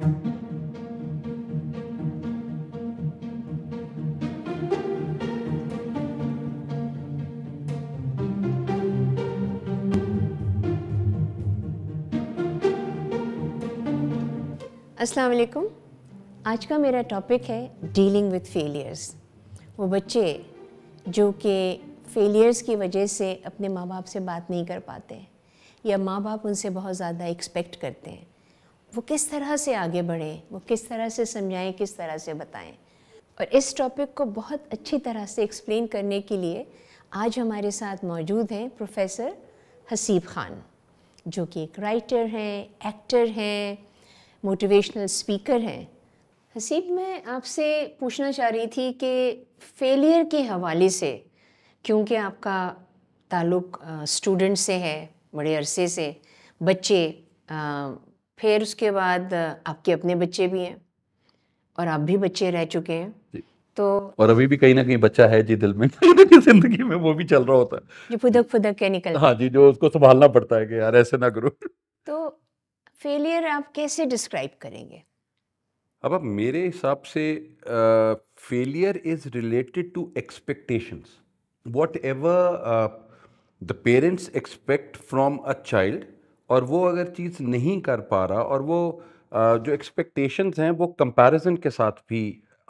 अस्सलाम वालेकुम आज का मेरा टॉपिक है डीलिंग विद फेलियर्स वो बच्चे जो कि फेलियर्स की वजह से अपने माँ बाप से बात नहीं कर पाते या माँ बाप उनसे बहुत ज़्यादा एक्सपेक्ट करते हैं वो किस तरह से आगे बढ़ें वो किस तरह से समझाएं किस तरह से बताएं और इस टॉपिक को बहुत अच्छी तरह से एक्सप्लेन करने के लिए आज हमारे साथ मौजूद हैं प्रोफेसर हसीब खान जो कि एक राइटर हैं एक्टर हैं मोटिवेशनल स्पीकर हैं हसीब मैं आपसे पूछना चाह रही थी कि फेलियर के हवाले से क्योंकि आपका ताल्लुक स्टूडेंट से है बड़े अरसे से बच्चे फिर उसके बाद आपके अपने बच्चे भी हैं और आप भी बच्चे रह चुके हैं तो और अभी भी कहीं ना कहीं बच्चा है जी दिल में जिंदगी में वो भी चल रहा होता है जो फुदक फुदक के निकल हाँ जी जो उसको संभालना पड़ता है कि यार ऐसे ना करो तो फेलियर आप कैसे डिस्क्राइब करेंगे अब अब मेरे हिसाब से failure is related to expectations whatever the parents expect from a child और वो अगर चीज़ नहीं कर पा रहा और वो जो एक्सपेक्टेशंस हैं वो कंपैरिजन के साथ भी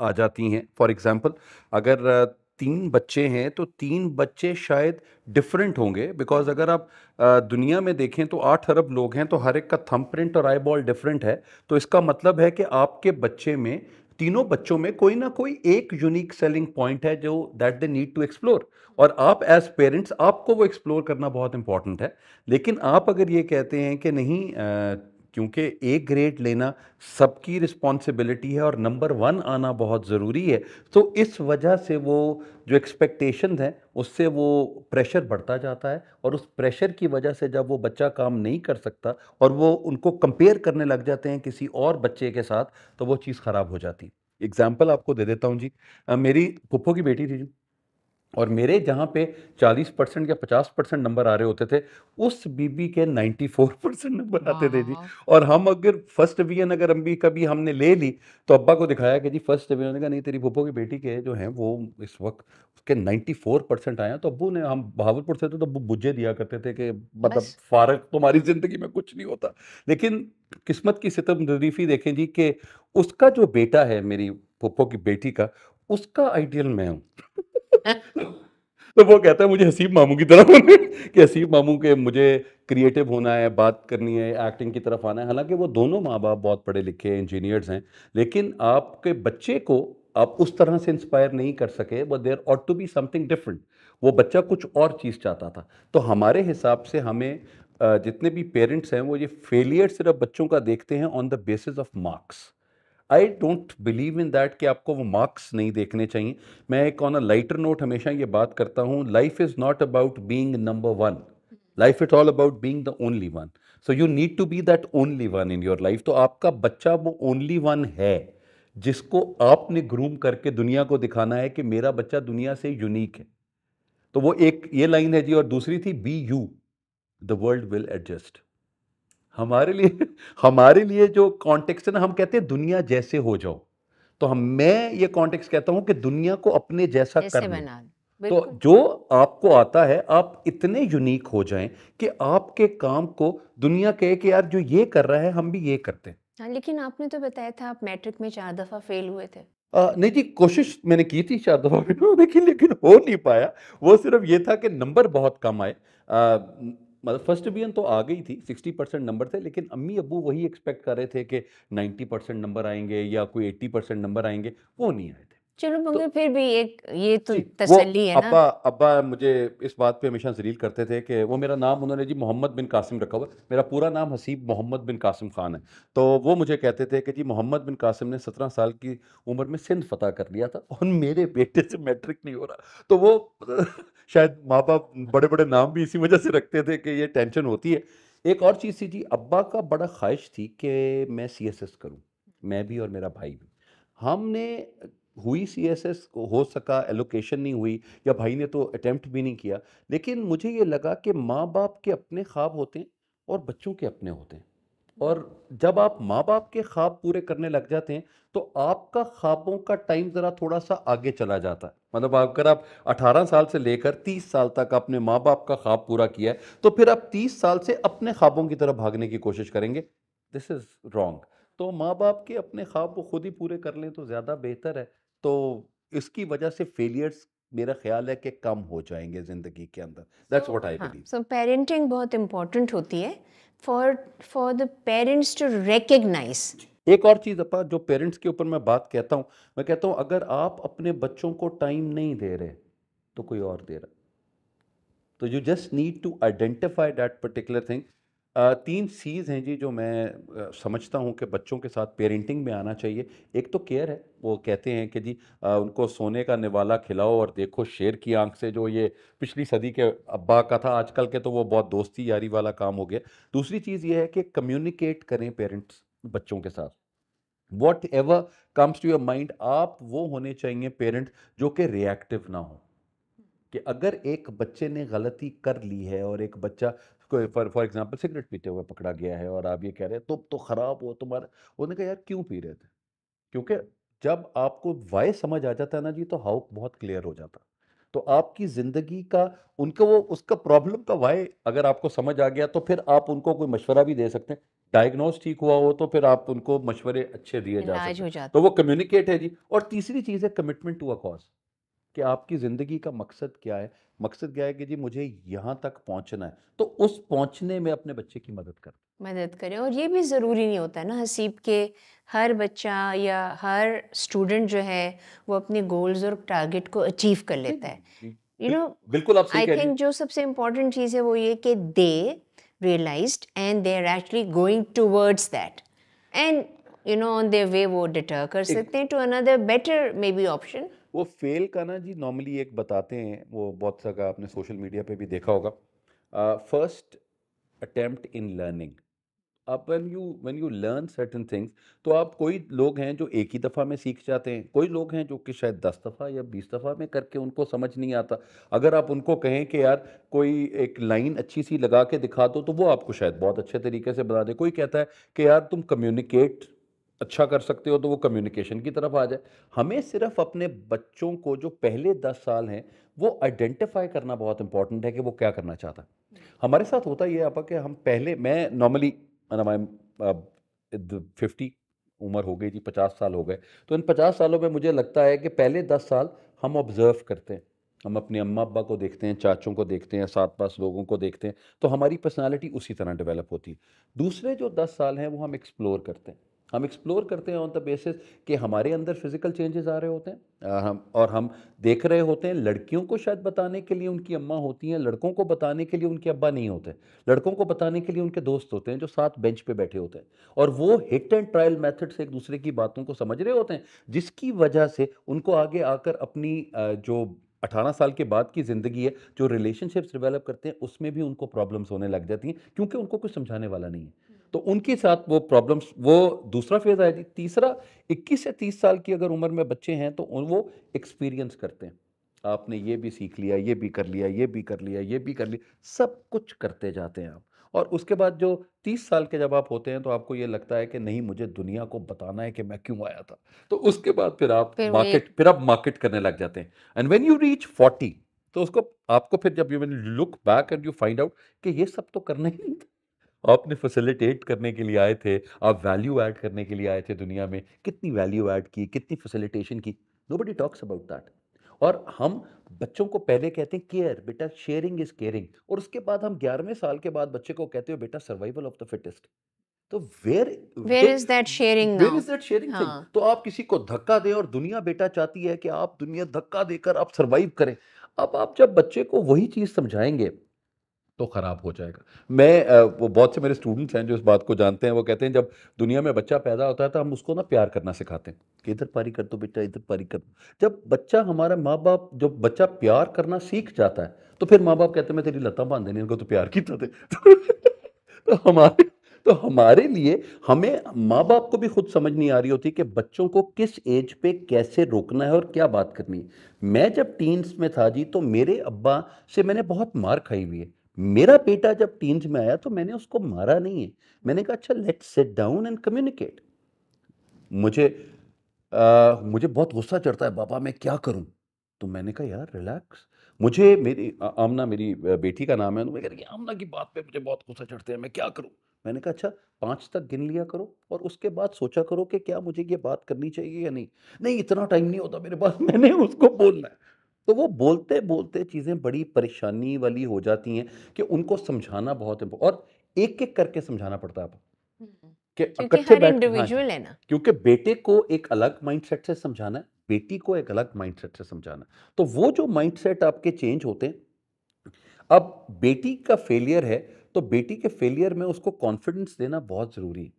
आ जाती हैं फॉर एग्जांपल अगर तीन बच्चे हैं तो तीन बच्चे शायद डिफरेंट होंगे बिकॉज अगर आप दुनिया में देखें तो आठ अरब लोग हैं तो हर एक का थंबप्रिंट प्रिंट और आई बॉल डिफरेंट है तो इसका मतलब है कि आपके बच्चे में तीनों बच्चों में कोई ना कोई एक यूनिक सेलिंग पॉइंट है जो that they need to explore और आप एज पेरेंट्स आपको वो एक्सप्लोर करना बहुत इंपॉर्टेंट है लेकिन आप अगर ये कहते हैं कि नहीं क्योंकि ए ग्रेड लेना सबकी रिस्पॉन्सिबिलिटी है और नंबर वन आना बहुत ज़रूरी है तो इस वजह से वो जो एक्सपेक्टेशन हैं उससे वो प्रेशर बढ़ता जाता है और उस प्रेशर की वजह से जब वो बच्चा काम नहीं कर सकता और वो उनको कंपेयर करने लग जाते हैं किसी और बच्चे के साथ तो वो चीज़ ख़राब हो जाती एग्ज़ाम्पल आपको दे देता हूँ जी मेरी पुप्पो की बेटी थी जी और मेरे जहाँ पे 40 परसेंट या 50 परसेंट नंबर आ रहे होते थे उस बीबी के 94 परसेंट नंबर आते थे जी और हम अगर फर्स्ट डिवीजन अगर हम भी कभी हमने ले ली तो अब्बा को दिखाया कि जी फर्स्ट डिवीजन ने कहा नहीं तेरी भुप्पो की बेटी के जो हैं वो इस वक्त उसके 94 परसेंट आया तो अबू ने हम बहावलपुर से थे तो अबू बुझे दिया करते थे कि मतलब अच्छा। फारक तुम्हारी ज़िंदगी में कुछ नहीं होता लेकिन किस्मत की सितम रदीफी देखें जी कि उसका जो बेटा है मेरी पुप्पो की बेटी का उसका आइडियल मैं हूँ तो वो कहता है मुझे हसीब मामू की तरफ कि हसीब मामू के मुझे क्रिएटिव होना है बात करनी है एक्टिंग की तरफ आना है हालांकि वो दोनों माँ बाप बहुत पढ़े लिखे इंजीनियर्स हैं लेकिन आपके बच्चे को आप उस तरह से इंस्पायर नहीं कर सके वो there ought to be something different वो बच्चा कुछ और चीज़ चाहता था तो हमारे हिसाब से हमें जितने भी पेरेंट्स हैं वो ये फेलियर सिर्फ बच्चों का देखते हैं on the basis of marks I don't believe in that कि आपको वो मार्क्स नहीं देखने चाहिए मैं एक ऑन अ लाइटर नोट हमेशा ये बात करता हूँ life is not about being number one life it all about being the only one so you need to be that only one in your life तो आपका बच्चा वो ओनली वन है जिसको आपने ग्रूम करके दुनिया को दिखाना है कि मेरा बच्चा दुनिया से यूनिक है तो वो एक ये लाइन है जी और दूसरी थी be you the world will adjust हमारे लिए हमारे लिए जो कॉन्टेक्स्ट है ना हम कहते हैं दुनिया जैसे हो जाओ तो हम मैं ये कॉन्टेक्स्ट कहता हूं कि दुनिया को अपने जैसा कर तो जो आपको आता है आप इतने यूनिक हो जाएं कि आपके काम को दुनिया कहे कि यार जो ये कर रहा है हम भी ये करते हैं हाँ लेकिन आपने तो बताया था आप मैट्रिक में चार दफ़ा फेल हुए थे आ, नहीं जी कोशिश मैंने की थी चार दफ़ा फेल होने की लेकिन हो नहीं पाया वो सिर्फ ये था कि नंबर बहुत कम आए मतलब फर्स्ट डिवीजन तो आ गई थी 60 परसेंट नंबर थे लेकिन अम्मी अबू वही एक्सपेक्ट कर रहे थे कि 90 परसेंट नंबर आएंगे या कोई 80 परसेंट नंबर आएंगे वो नहीं आए थे चलो तो मगर तो, फिर भी एक ये तो तसल्ली है ना अब्बा अब्बा मुझे इस बात पे हमेशा जलील करते थे कि वो मेरा नाम उन्होंने जी मोहम्मद बिन कासिम रखा हुआ मेरा पूरा नाम हसीब मोहम्मद बिन कासिम खान है तो वो मुझे कहते थे कि जी मोहम्मद बिन कासिम ने सत्रह साल की उम्र में सिंध फतह कर लिया था और मेरे बेटे से मैट्रिक नहीं हो रहा तो वो शायद माँ बाप बड़े बड़े नाम भी इसी वजह से रखते थे कि ये टेंशन होती है एक और चीज़ थी जी अब्बा का बड़ा ख्वाहिश थी कि मैं सी एस एस करूँ मैं भी और मेरा भाई भी हमने हुई सी एस एस हो सका एलोकेशन नहीं हुई या भाई ने तो अटैम्प्ट भी नहीं किया लेकिन मुझे ये लगा कि माँ बाप के अपने ख्वाब होते हैं और बच्चों के अपने होते हैं और जब आप माँ बाप के ख्वाब पूरे करने लग जाते हैं तो आपका ख्वाबों का टाइम ज़रा थोड़ा सा आगे चला जाता है मतलब अगर आप 18 साल से लेकर 30 साल तक आपने माँ बाप का ख्वाब पूरा किया है तो फिर आप 30 साल से अपने ख्वाबों की तरफ भागने की कोशिश करेंगे दिस इज़ रॉन्ग तो माँ बाप के अपने ख्वाब वो खुद ही पूरे कर लें तो ज़्यादा बेहतर है तो इसकी वजह से फेलियर्स मेरा ख्याल है कि कम हो जाएंगे ज़िंदगी के अंदर that's what I believe so parenting बहुत इंपॉर्टेंट होती है for for the parents to recognise एक और चीज़ अपा जो पेरेंट्स के ऊपर मैं बात कहता हूँ मैं कहता हूँ अगर आप अपने बच्चों को टाइम नहीं दे रहे तो कोई और दे रहा तो you just need to identify that particular thing तीन सीज़ हैं जी जो मैं समझता हूँ कि बच्चों के साथ पेरेंटिंग में आना चाहिए एक तो केयर है वो कहते हैं कि जी उनको सोने का निवाला खिलाओ और देखो शेर की आंख से जो ये पिछली सदी के अब्बा का था आजकल के तो वो बहुत दोस्ती यारी वाला काम हो गया दूसरी चीज़ ये है कि कम्युनिकेट करें पेरेंट्स बच्चों के साथ whatever comes to your mind आप वो होने चाहिए पेरेंट जो कि रिएक्टिव ना हो कि अगर एक बच्चे ने गलती कर ली है और एक बच्चा कोई फॉर फॉर एग्जांपल सिगरेट पीते हुए पकड़ा गया है और आप ये कह रहे हैं तुम तो ख़राब हो तुम्हारा उन्होंने कहा यार क्यों पी रहे थे क्योंकि जब आपको वाय समझ आ जाता है ना जी तो हाउ बहुत क्लियर हो जाता तो आपकी ज़िंदगी का उनके वो उसका प्रॉब्लम का वाय अगर आपको समझ आ गया तो फिर आप उनको कोई मशवरा भी दे सकते हैं डायग्नोज ठीक हुआ हो तो फिर आप उनको मशवरे अच्छे दिए जा सकते हैं तो वो कम्युनिकेट है जी और तीसरी चीज़ है कमिटमेंट टू अ कॉज कि आपकी ज़िंदगी का मकसद क्या है मकसद क्या है कि जी मुझे यहाँ तक पहुँचना है तो उस पहुँचने में अपने बच्चे की मदद करें मदद करें और ये भी ज़रूरी नहीं होता है ना हसीब के हर बच्चा या हर स्टूडेंट जो है वो अपने गोल्स और टारगेट को अचीव कर लेता है यू नो बिल्कुल आई थिंक जो सबसे इम्पोर्टेंट चीज़ है वो ये कि they realise and they are actually going towards that end you know on their way वो डिटर कर सकते हैं to another better maybe option वो फेल का ना जी नॉर्मली एक बताते हैं वो बहुत सारा आपने सोशल मीडिया पे भी देखा होगा फर्स्ट अटेम्प्ट इन लर्निंग आप when you when you learn certain things तो आप कोई लोग हैं जो एक ही दफ़ा में सीख जाते हैं कोई लोग हैं जो कि शायद दस दफ़ा या बीस दफ़ा में करके उनको समझ नहीं आता अगर आप उनको कहें कि यार कोई एक लाइन अच्छी सी लगा के दिखा दो तो वो आपको शायद बहुत अच्छे तरीके से बता दे कोई कहता है कि यार तुम कम्युनिकेट अच्छा कर सकते हो तो वो कम्युनिकेशन की तरफ आ जाए हमें सिर्फ अपने बच्चों को जो पहले दस साल हैं वो आइडेंटिफाई करना बहुत इंपॉर्टेंट है कि वो क्या करना चाहता है हमारे साथ होता ये आपा कि हम पहले मैं नॉर्मली फिफ्टी उम्र हो गई जी पचास साल हो गए तो इन पचास सालों में मुझे लगता है कि पहले दस साल हम ऑब्ज़र्व करते हैं हम अपने अम्मा अब्बा को देखते हैं चाचों को देखते हैं सात पास लोगों को देखते हैं तो हमारी पर्सनालिटी उसी तरह डेवलप होती है दूसरे जो दस साल हैं वो हम एक्सप्लोर करते हैं हम एक्सप्लोर करते हैं ऑन द बेसिस कि हमारे अंदर फिज़िकल चेंजेस आ रहे होते हैं हम और हम देख रहे होते हैं लड़कियों को शायद बताने के लिए उनकी अम्मा होती हैं लड़कों को बताने के लिए उनके अब्बा नहीं होते लड़कों को बताने के लिए उनके दोस्त होते हैं जो साथ बेंच पे बैठे होते हैं और वो हिट एंड ट्रायल मेथड से एक दूसरे की बातों को समझ रहे होते हैं जिसकी वजह से उनको आगे आकर अपनी जो अठारह साल के बाद की ज़िंदगी है जो रिलेशनशिप्स डिवेलप करते हैं उसमें भी उनको प्रॉब्लम्स होने लग जाती हैं क्योंकि उनको कुछ समझाने वाला नहीं है तो उनके साथ वो प्रॉब्लम्स वो दूसरा फेज़ जी तीसरा 21 से 30 साल की अगर उम्र में बच्चे हैं तो वो एक्सपीरियंस करते हैं आपने ये भी सीख लिया ये भी कर लिया ये भी कर लिया ये भी कर लिया सब कुछ करते जाते हैं आप और उसके बाद जो तीस साल के जब आप होते हैं तो आपको ये लगता है कि नहीं मुझे दुनिया को बताना है कि मैं क्यों आया था तो उसके बाद फिर आप मार्केट फिर आप मार्केट करने लग जाते हैं and when you reach forty तो उसको आपको फिर जब you look back and you find out कि ये सब तो करना ही नहीं था आपने फैसिलिटेट करने के लिए आए थे आप वैल्यू ऐड करने के लिए आए थे दुनिया में कितनी वैल्यू ऐड की कितनी फैसिलिटेशन की nobody talks about that और हम बच्चों को पहले कहते हैं केयर बेटा शेयरिंग इज केयरिंग और उसके बाद हम ग्यारहवें साल के बाद बच्चे को कहते हो बेटा सर्वाइवल ऑफ द फिटेस्ट तो where where is that sharing where is that sharing thing तो आप किसी को धक्का दें और दुनिया बेटा चाहती है कि आप दुनिया धक्का देकर आप सरवाइव करें अब आप जब बच्चे को वही चीज़ समझाएंगे तो ख़राब हो जाएगा मैं वो बहुत से मेरे स्टूडेंट्स हैं जो इस बात को जानते हैं वो कहते हैं जब दुनिया में बच्चा पैदा होता है तो हम उसको ना प्यार करना सिखाते हैं कि इधर पारी कर दो बेटा इधर पारी कर दो जब बच्चा हमारा माँ बाप जब बच्चा प्यार करना सीख जाता है तो फिर माँ बाप कहते हैं मैं तेरी लता बांध देनी उनको तो प्यार किया थे तो, तो हमारे तो हमारे लिए हमें माँ बाप को भी खुद समझ नहीं आ रही होती कि बच्चों को किस एज पे कैसे रोकना है और क्या बात करनी है मैं जब टीन्स में था जी तो मेरे अब्बा से मैंने बहुत मार खाई हुई है मेरा बेटा जब टीन्स में आया तो मैंने उसको मारा नहीं है मैंने कहा अच्छा let set down and communicate मुझे आ, मुझे बहुत गुस्सा चढ़ता है बाबा मैं क्या करूं तो मैंने कहा यार रिलैक्स मुझे मेरी आमना मेरी बेटी का नाम है तो मैं कह रही आमना की बात पे मुझे बहुत गुस्सा चढ़ते हैं मैं क्या करूं मैंने कहा अच्छा पाँच तक गिन लिया करो और उसके बाद सोचा करो कि क्या मुझे ये बात करनी चाहिए या नहीं नहीं इतना टाइम नहीं होता मेरे पास मैंने उसको बोलना है तो वो बोलते बोलते चीज़ें बड़ी परेशानी वाली हो जाती हैं कि उनको समझाना बहुत और एक एक करके समझाना पड़ता है आपको हम्म, हाँ इंडिविजुअल है ना क्योंकि बेटे को एक अलग माइंडसेट से समझाना है बेटी को एक अलग माइंडसेट से समझाना तो वो जो माइंडसेट आपके चेंज होते हैं अब बेटी का फेलियर है तो बेटी के फेलियर में उसको कॉन्फिडेंस देना बहुत ज़रूरी है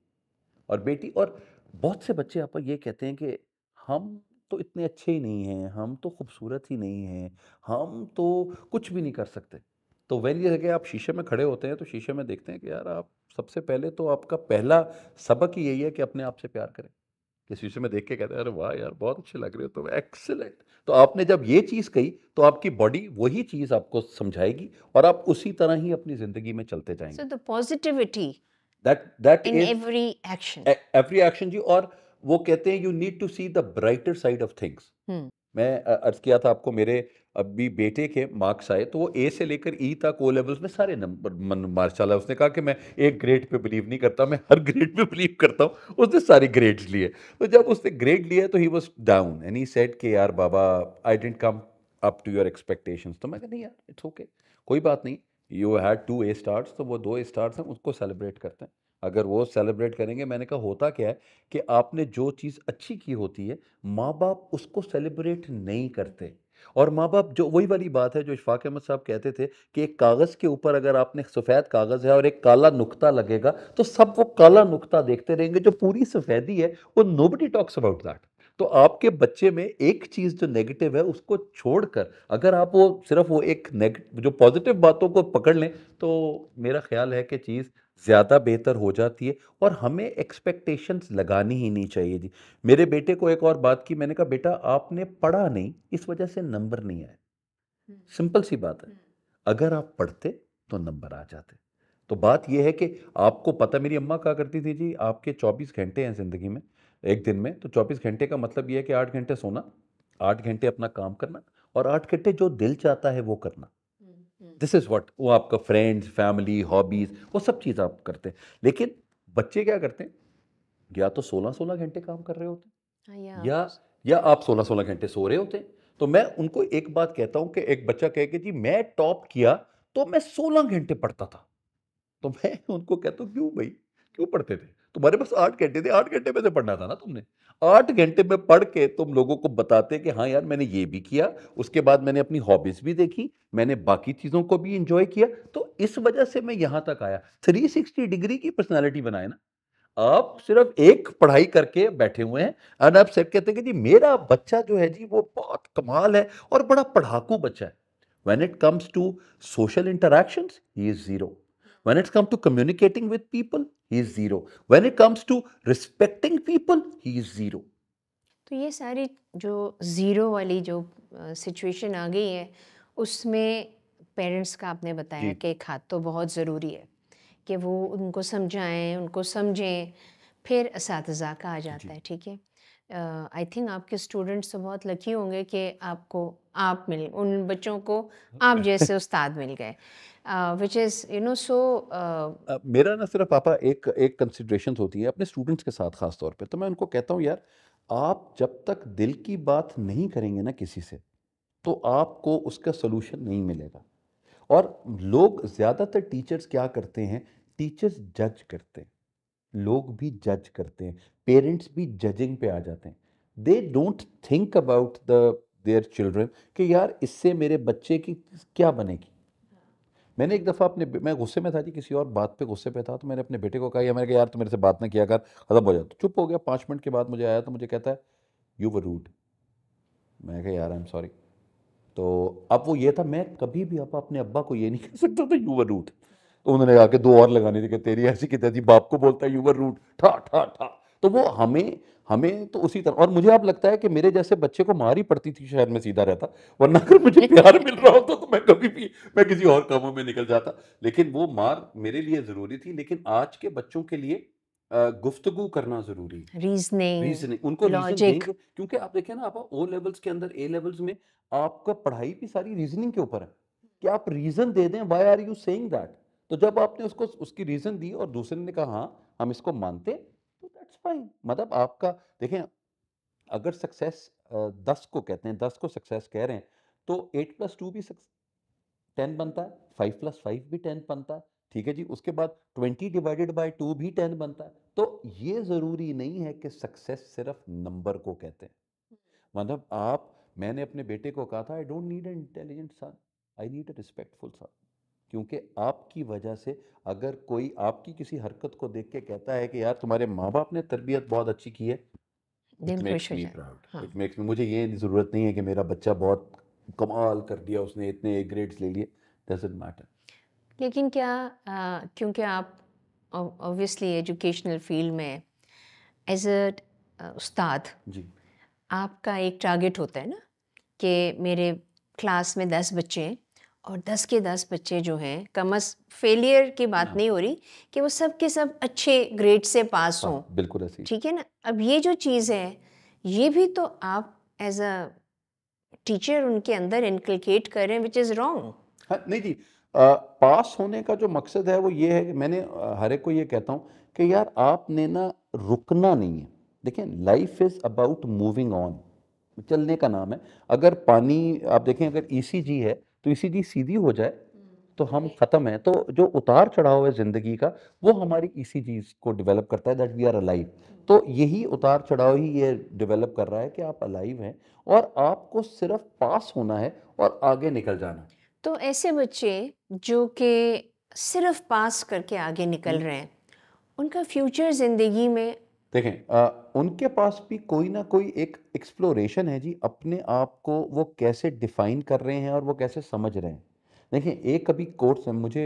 और बेटी और बहुत से बच्चे आपको ये कहते हैं कि हम तो इतने अच्छे ही नहीं हैं हम तो खूबसूरत ही नहीं हैं हम तो कुछ भी नहीं कर सकते तो वैन ये है कि आप शीशे में खड़े होते हैं तो शीशे में देखते हैं कि यार आप सबसे पहले तो आपका पहला सबक ही यही है कि अपने आप से प्यार करें कि शीशे में देख के कहते हैं अरे वाह यार बहुत अच्छे लग रहे हो तो एक्सेलेंट तो आपने जब ये चीज़ कही तो आपकी बॉडी वही चीज़ आपको समझाएगी और आप उसी तरह ही अपनी ज़िंदगी में चलते जाएंगे positivity that that in every action every action जी और वो कहते हैं you need to see the brighter side of things मैं अर्ज किया था आपको मेरे अभी बेटे के मार्क्स आए तो वो ए से लेकर ई e तक ओ लेवल्स में सारे नंबर मार्शाला उसने कहा कि मैं एक ग्रेड पे बिलीव नहीं करता मैं हर ग्रेड पे बिलीव करता हूँ उसने सारे ग्रेड्स लिए तो जब उसने ग्रेड लिया तो he was down and he said के यार बाबा I didn't come up to your expectation तो मैं नहीं यार इट्स ओके okay. कोई बात नहीं you had two A stars तो वो दो ए स्टार्स हैं उसको सेलिब्रेट करते हैं अगर वो सेलिब्रेट करेंगे मैंने कहा होता क्या है कि आपने जो चीज़ अच्छी की होती है माँ बाप उसको सेलिब्रेट नहीं करते और माँ बाप जो वही वाली बात है जो इशफाक अहमद साहब कहते थे कि एक कागज़ के ऊपर अगर आपने सफ़ेद कागज़ है और एक काला नुकता लगेगा तो सब वो काला नुकता देखते रहेंगे जो पूरी सफ़ेदी है वो नोबडी टॉक्स अबाउट दैट तो आपके बच्चे में एक चीज़ जो नेगेटिव है उसको छोड़कर अगर आप वो सिर्फ वो एक नेगेटिव जो पॉजिटिव बातों को पकड़ लें तो मेरा ख्याल है कि चीज़ ज़्यादा बेहतर हो जाती है और हमें एक्सपेक्टेशंस लगानी ही नहीं चाहिए जी मेरे बेटे को एक और बात की मैंने कहा बेटा आपने पढ़ा नहीं इस वजह से नंबर नहीं आए हम्म। सिंपल सी बात है हम्म। अगर आप पढ़ते तो नंबर आ जाते तो बात यह है कि आपको पता मेरी अम्मा कहा करती थी जी आपके 24 घंटे हैं ज़िंदगी में एक दिन में तो 24 घंटे का मतलब यह है कि आठ घंटे सोना आठ घंटे अपना काम करना और आठ घंटे जो दिल चाहता है वो करना दिस इज़ वॉट वो आपका फ्रेंड्स फैमिली हॉबीज़ वो सब चीज़ आप करते हैं लेकिन बच्चे क्या करते हैं या तो सोलह सोलह घंटे काम कर रहे होते हैं हाँ, या या आप सोलह सोलह घंटे सो रहे होते हैं तो मैं उनको एक बात कहता हूँ कि एक बच्चा कहे कि जी मैं टॉप किया तो मैं सोलह घंटे पढ़ता था तो मैं उनको कहता हूँ क्यों भाई क्यों पढ़ते थे तुम्हारे पास आठ घंटे थे आठ घंटे में से पढ़ना था ना तुमने आठ घंटे में पढ़ के तुम लोगों को बताते कि हाँ यार मैंने ये भी किया उसके बाद मैंने अपनी हॉबीज़ भी देखी मैंने बाकी चीज़ों को भी इंजॉय किया तो इस वजह से मैं यहाँ तक आया 360 डिग्री की पर्सनैलिटी बनाए ना आप सिर्फ एक पढ़ाई करके बैठे हुए हैं और आप सिर्फ कहते हैं कि जी मेरा बच्चा जो है जी वो बहुत कमाल है और बड़ा पढ़ाकू बच्चा है when it comes to social interaction he is zero when it comes to communicating with people he is zero when it comes to respecting people he is zero तो ये सारी जो ज़ीरो वाली जो सिचुएशन आ गई है उसमें पेरेंट्स का आपने बताया कि एक हाथ तो बहुत ज़रूरी है कि वो उनको समझाएं उनको समझें फिर इस का आ जाता है ठीक है आई थिंक आपके स्टूडेंट्स तो बहुत लकी होंगे कि आपको आप मिल उन बच्चों को आप जैसे उस्ताद मिल गए which is you know so मेरा ना सिर्फ पापा एक एक कंसिड्रेशन होती है अपने स्टूडेंट्स के साथ ख़ास तौर पे तो मैं उनको कहता हूँ यार आप जब तक दिल की बात नहीं करेंगे ना किसी से तो आपको उसका सोल्यूशन नहीं मिलेगा और लोग ज़्यादातर टीचर्स क्या करते हैं टीचर्स जज करते हैं लोग भी जज करते हैं पेरेंट्स भी जजिंग पे आ जाते हैं they don't think about the their children कि यार इससे मेरे बच्चे की क्या बनेगी मैंने एक दफ़ा अपने मैं गुस्से में था जी किसी और बात पे गुस्से पे था तो मैंने अपने बेटे को कहा या मैंने कहा यार तो मेरे से बात ना किया कर खत्म हो जाता चुप हो गया पाँच मिनट के बाद मुझे आया तो मुझे कहता है यू वर रूड मैं कहा यार आई एम सॉरी तो अब वो ये था मैं कभी भी अब अपने अब्बा को ये नहीं कह सकता था यू वर रूड तो उन्होंने कहा कि दो और लगानी थी कि तेरी ऐसी कितनी बाप को बोलता है यू वर रूड ठा ठा ठा तो वो हमें हमें तो उसी तरह और मुझे आप लगता है कि मेरे जैसे बच्चे को मार ही पड़ती थी शहर में सीधा रहता वरना अगर मुझे प्यार मिल रहा होता तो मैं कभी भी मैं किसी और कामों में निकल जाता लेकिन वो मार मेरे लिए ज़रूरी थी लेकिन आज के बच्चों के लिए गुफ्तगु करना जरूरी रीजनिंग रीजनिंग उनको रीजनिंग क्योंकि आप देखें ना आप ओ लेवल्स के अंदर ए लेवल्स में आपका पढ़ाई भी सारी रीजनिंग के ऊपर है कि आप रीजन दे दें why are you saying that तो जब आपने उसको उसकी रीजन दी और दूसरे ने कहा हाँ हम इसको मानते दैट्स फाइन मतलब आपका देखें अगर सक्सेस दस को कहते हैं दस को सक्सेस कह रहे हैं तो एट प्लस टू भी टेन बनता है फाइव प्लस फाइव भी टेन बनता है ठीक है जी उसके बाद ट्वेंटी डिवाइडेड बाई टू भी टेन बनता है तो ये ज़रूरी नहीं है कि सक्सेस सिर्फ नंबर को कहते हैं मतलब आप मैंने अपने बेटे को कहा था I don't need an intelligent son I need a respectful son क्योंकि आपकी वजह से अगर कोई आपकी किसी हरकत को देख के कहता है कि यार तुम्हारे माँ बाप ने तरबियत बहुत अच्छी की है हाँ. मुझे ये ज़रूरत नहीं है कि मेरा बच्चा बहुत कमाल कर दिया उसने इतने ग्रेड्स ले लिए मैटर लेकिन क्या क्योंकि आप ऑब्वियसली एजुकेशनल फील्ड में एज अ उस्ताद जी आपका एक टारगेट होता है ना कि मेरे क्लास में दस बच्चे हैं और दस के दस बच्चे जो हैं कम अज फेलियर की बात हाँ। नहीं हो रही कि वो सब के सब अच्छे ग्रेड से पास हाँ, हों बिल्कुल ऐसी ठीक है ना अब ये जो चीज़ है ये भी तो आप एज अ टीचर उनके अंदर इनकलकेट कर रहे हैं विच इज़ रॉन्ग नहीं जी आ, पास होने का जो मकसद है वो ये है कि मैंने हर एक को ये कहता हूँ कि यार आपने ना रुकना नहीं है देखें life is about moving on चलने का नाम है अगर पानी आप देखें अगर ई e है तो इसी चीज़ सीधी हो जाए हम्म, तो हम ख़त्म हैं तो जो उतार चढ़ाव है ज़िंदगी का वो हमारी इसी चीज़ को डेवलप करता है दैट वी आर अलाइव तो यही उतार चढ़ाव ही ये डेवलप कर रहा है कि आप अलाइव हैं और आपको सिर्फ पास होना है और आगे निकल जाना तो ऐसे बच्चे जो कि सिर्फ पास करके आगे निकल हम्म। रहे हैं उनका फ्यूचर ज़िंदगी में देखें आ, उनके पास भी कोई ना कोई एक एक्सप्लोरेशन है जी अपने आप को वो कैसे डिफ़ाइन कर रहे हैं और वो कैसे समझ रहे हैं देखें एक अभी कोर्स है मुझे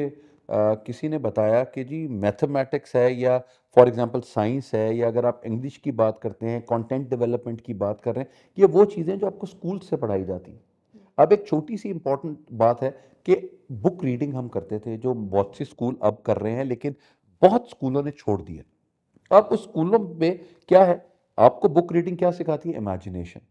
आ, किसी ने बताया कि जी मैथमेटिक्स है या फॉर एग्जांपल साइंस है या अगर आप इंग्लिश की बात करते हैं कंटेंट डेवलपमेंट की बात कर रहे हैं ये वो चीज़ें जो आपको स्कूल से पढ़ाई जाती हैं अब एक छोटी सी इम्पॉर्टेंट बात है कि बुक रीडिंग हम करते थे जो बहुत सी स्कूल अब कर रहे हैं लेकिन बहुत स्कूलों ने छोड़ दिया आप उस स्कूलों में क्या है आपको बुक रीडिंग क्या सिखाती है imagination